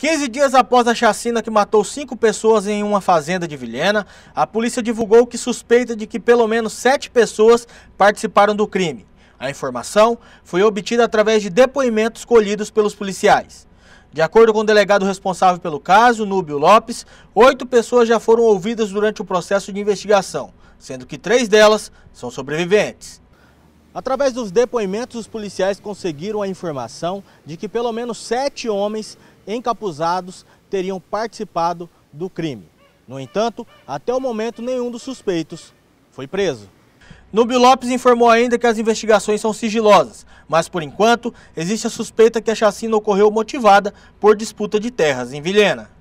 15 dias após a chacina que matou cinco pessoas em uma fazenda de Vilhena, a polícia divulgou que suspeita de que pelo menos sete pessoas participaram do crime. A informação foi obtida através de depoimentos colhidos pelos policiais. De acordo com o delegado responsável pelo caso, Núbio Lopes, oito pessoas já foram ouvidas durante o processo de investigação, sendo que três delas são sobreviventes. Através dos depoimentos, os policiais conseguiram a informação de que pelo menos sete homens encapuzados teriam participado do crime. No entanto, até o momento nenhum dos suspeitos foi preso. Núbio Lopes informou ainda que as investigações são sigilosas, mas por enquanto existe a suspeita que a chacina ocorreu motivada por disputa de terras em Vilhena.